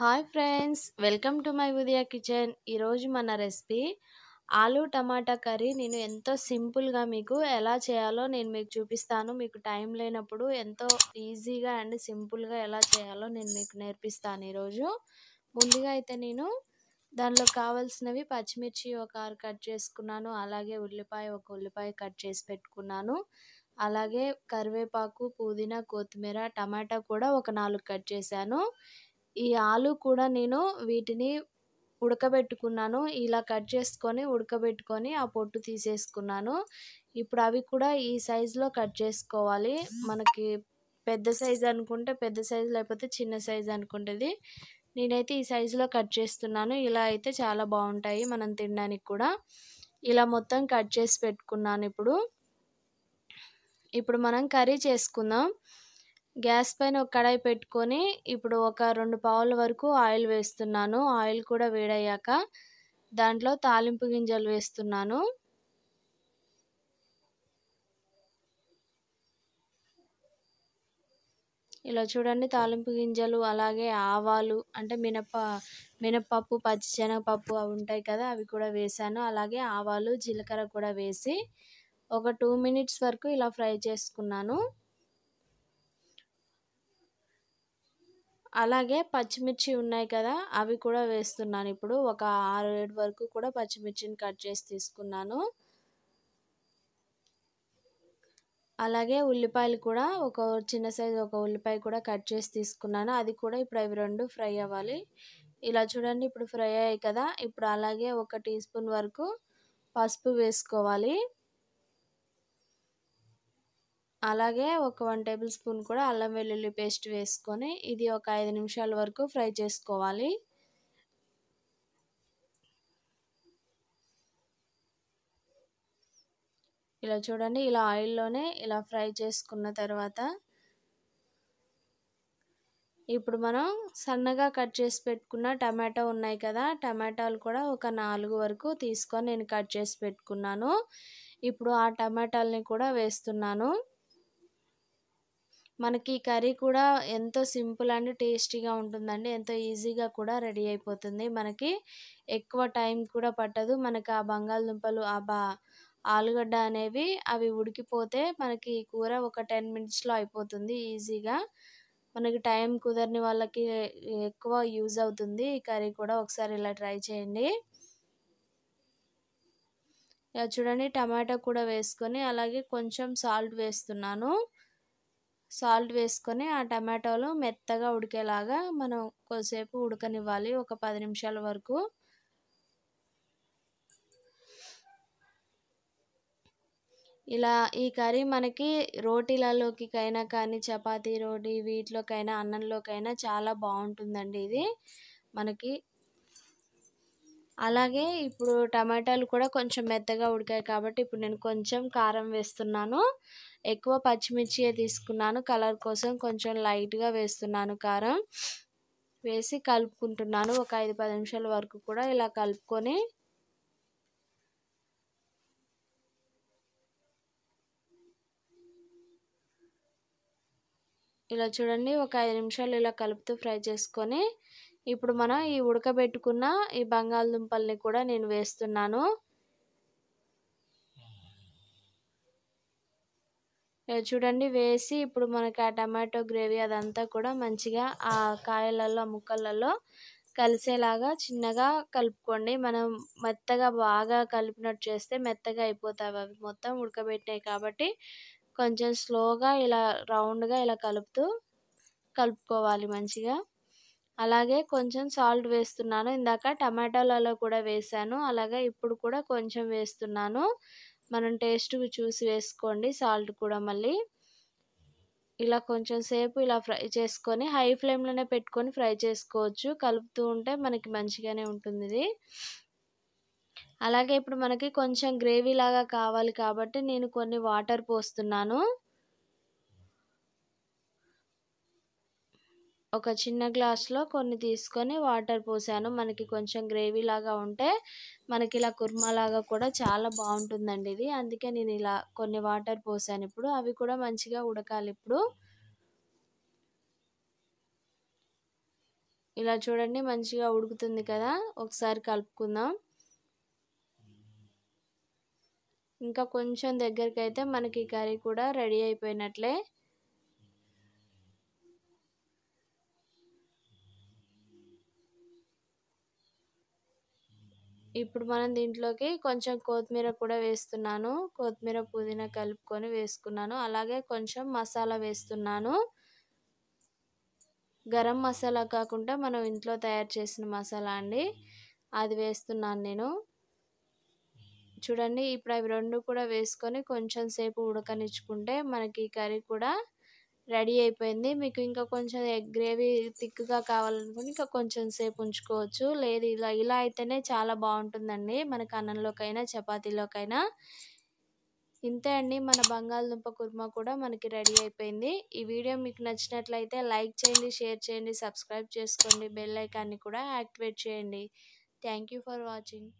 hi friends welcome to my Udaya kitchen ఈరోజు మన recipe ఆలు టమాటా కర్రీ నేను ఎంతో సింపుల్గా మీకు ఎలా చేయాలో నేను మీకు చూపిస్తాను మీకు టైం లేనప్పుడు ఎంతో ఈజీగా అండ్ సింపుల్గా ఎలా చేయాలో నేను మీకు నేర్పిస్తాను ఈరోజు ముందుగా అయితే నేను దానిలో కావాల్సినవి పచ్చిమిర్చి ఒక ఆరు కట్ చేసుకున్నాను అలాగే ఉల్లిపాయ ఒక ఉల్లిపాయ కట్ చేసి పెట్టుకున్నాను అలాగే కరివేపాకు పుదీనా కొత్తిమీర టమాటా కూడా ఒక నాలుగు కట్ చేశాను ఈ ఆలు కూడా నేను వీటిని ఉడకబెట్టుకున్నాను ఇలా కట్ చేసుకొని ఉడకబెట్టుకొని ఆ పొట్టు తీసేసుకున్నాను ఇప్పుడు అవి కూడా ఈ సైజులో కట్ చేసుకోవాలి మనకి పెద్ద సైజు అనుకుంటే పెద్ద సైజు లేకపోతే చిన్న సైజు అనుకుంటుంది నేనైతే ఈ సైజులో కట్ చేస్తున్నాను ఇలా అయితే చాలా బాగుంటాయి మనం తినడానికి కూడా ఇలా మొత్తం కట్ చేసి పెట్టుకున్నాను ఇప్పుడు ఇప్పుడు మనం కర్రీ చేసుకుందాం గ్యాస్ పైన ఒక కడాయి పెట్టుకొని ఇప్పుడు ఒక రెండు పావుల వరకు ఆయిల్ వేస్తున్నాను ఆయిల్ కూడా వేడయ్యాక దాంట్లో తాలింపు గింజలు వేస్తున్నాను ఇలా చూడండి తాలింపు గింజలు అలాగే ఆవాలు అంటే మినప మినప్పప్పు పచ్చిశనగపప్పు అవి ఉంటాయి కదా అవి కూడా వేసాను అలాగే ఆవాలు జీలకర్ర కూడా వేసి ఒక టూ మినిట్స్ వరకు ఇలా ఫ్రై చేసుకున్నాను అలాగే పచ్చిమిర్చి ఉన్నాయి కదా అవి కూడా వేస్తున్నాను ఇప్పుడు ఒక ఆరు ఏడు వరకు కూడా పచ్చిమిర్చిని కట్ చేసి తీసుకున్నాను అలాగే ఉల్లిపాయలు కూడా ఒక చిన్న సైజు ఒక ఉల్లిపాయ కూడా కట్ చేసి తీసుకున్నాను అది కూడా ఇప్పుడు అవి రెండు ఫ్రై అవ్వాలి ఇలా చూడండి ఇప్పుడు ఫ్రై అయ్యాయి కదా ఇప్పుడు అలాగే ఒక టీ స్పూన్ వరకు పసుపు వేసుకోవాలి అలాగే ఒక వన్ టేబుల్ స్పూన్ కూడా అల్లం వెల్లుల్లి పేస్ట్ వేసుకొని ఇది ఒక ఐదు నిమిషాల వరకు ఫ్రై చేసుకోవాలి ఇలా చూడండి ఇలా ఆయిల్లోనే ఇలా ఫ్రై చేసుకున్న తర్వాత ఇప్పుడు మనం సన్నగా కట్ చేసి పెట్టుకున్న టమాటో ఉన్నాయి కదా టమాటాలు కూడా ఒక నాలుగు వరకు తీసుకొని నేను కట్ చేసి పెట్టుకున్నాను ఇప్పుడు ఆ టమాటాలని కూడా వేస్తున్నాను మనకి కర్రీ కూడా ఎంతో సింపుల్ అండ్ టేస్టీగా ఉంటుందండి ఎంతో ఈజీగా కూడా రెడీ అయిపోతుంది మనకి ఎక్కువ టైం కూడా పట్టదు మనకి ఆ బంగాళదుంపలు ఆ బా ఆలుగడ్డ అనేవి అవి ఉడికిపోతే మనకి కూర ఒక టెన్ మినిట్స్లో అయిపోతుంది ఈజీగా మనకి టైం కుదరని వాళ్ళకి ఎక్కువ యూజ్ అవుతుంది ఈ కర్రీ కూడా ఒకసారి ఇలా ట్రై చేయండి చూడండి టమాటా కూడా వేసుకొని అలాగే కొంచెం సాల్ట్ వేస్తున్నాను సాల్ట్ వేసుకొని ఆ టమాటోలు మెత్తగా ఉడికేలాగా మనం కొద్దిసేపు ఉడకనివ్వాలి ఒక పది నిమిషాల వరకు ఇలా ఈ కర్రీ మనకి రోటీలలోకికైనా కానీ చపాతీ రోటీ వీటిలోకైనా అన్నంలోకైనా చాలా బాగుంటుందండి ఇది మనకి అలాగే ఇప్పుడు టమాటాలు కూడా కొంచెం మెత్తగా ఉడికాయి కాబట్టి ఇప్పుడు నేను కొంచెం కారం వేస్తున్నాను ఎక్కువ పచ్చిమిర్చి తీసుకున్నాను కలర్ కోసం కొంచెం లైట్గా వేస్తున్నాను కారం వేసి కలుపుకుంటున్నాను ఒక ఐదు పది నిమిషాల వరకు కూడా ఇలా కలుపుకొని ఇలా చూడండి ఒక ఐదు నిమిషాలు ఇలా కలుపుతూ ఫ్రై చేసుకొని ఇప్పుడు మనం ఈ ఉడకబెట్టుకున్న ఈ బంగాళదుంపల్ని కూడా నేను వేస్తున్నాను చూడండి వేసి ఇప్పుడు మనకి ఆ టమాటో గ్రేవీ అదంతా కూడా మంచిగా ఆ కాయలలో ముక్కలలో కలిసేలాగా చిన్నగా కలుపుకోండి మనం మెత్తగా బాగా కలిపినట్టు చేస్తే మెత్తగా అయిపోతాయి అవి మొత్తం ఉడకబెట్టినాయి కాబట్టి కొంచెం స్లోగా ఇలా రౌండ్గా ఇలా కలుపుతూ కలుపుకోవాలి మంచిగా అలాగే కొంచెం సాల్ట్ వేస్తున్నాను ఇందాక టమాటాలలో కూడా వేసాను అలాగే ఇప్పుడు కూడా కొంచెం వేస్తున్నాను మనం టేస్ట్ చూసి వేసుకోండి సాల్ట్ కూడా మళ్ళీ ఇలా కొంచెం సేపు ఇలా ఫ్రై చేసుకొని హై ఫ్లేమ్లోనే పెట్టుకొని ఫ్రై చేసుకోవచ్చు కలుపుతూ ఉంటే మనకి మంచిగానే ఉంటుంది ఇది అలాగే ఇప్పుడు మనకి కొంచెం గ్రేవీ లాగా కావాలి కాబట్టి నేను కొన్ని వాటర్ పోస్తున్నాను ఒక చిన్న గ్లాస్లో కొన్ని తీసుకొని వాటర్ పోసాను మనకి కొంచెం గ్రేవీ లాగా ఉంటే మనకి ఇలా కుర్మా లాగా కూడా చాలా బాగుంటుందండి ఇది అందుకే నేను ఇలా కొన్ని వాటర్ పోసాను ఇప్పుడు అవి కూడా మంచిగా ఉడకాలి ఇప్పుడు ఇలా చూడండి మంచిగా ఉడుకుతుంది కదా ఒకసారి కలుపుకుందాం ఇంకా కొంచెం దగ్గరికి అయితే మనకి కర్రీ కూడా రెడీ అయిపోయినట్లే ఇప్పుడు మనం దీంట్లోకి కొంచెం కొత్తిమీర కూడా వేస్తున్నాను కొత్తిమీర పుదీనా కలుపుకొని వేసుకున్నాను అలాగే కొంచెం మసాలా వేస్తున్నాను గరం మసాలా కాకుండా మనం ఇంట్లో తయారు చేసిన మసాలా అండి అది వేస్తున్నాను నేను చూడండి ఇప్పుడు అవి రెండు కూడా వేసుకొని కొంచెం సేపు ఉడకనిచ్చుకుంటే మనకి కర్రీ కూడా రెడీ అయిపోయింది మీకు ఇంకా కొంచెం ఎగ్ గ్రేవీ థిక్గా కావాలనుకుని ఇంకా కొంచెం సేపు ఉంచుకోవచ్చు లేదు ఇలా ఇలా అయితేనే చాలా బాగుంటుందండి మనకు అన్నంలోకైనా చపాతీలోకైనా ఇంతే అండి మన బంగాళదుంప కుర్మా కూడా మనకి రెడీ అయిపోయింది ఈ వీడియో మీకు నచ్చినట్లయితే లైక్ చేయండి షేర్ చేయండి సబ్స్క్రైబ్ చేసుకోండి బెల్ ఐకాన్ని కూడా యాక్టివేట్ చేయండి థ్యాంక్ ఫర్ వాచింగ్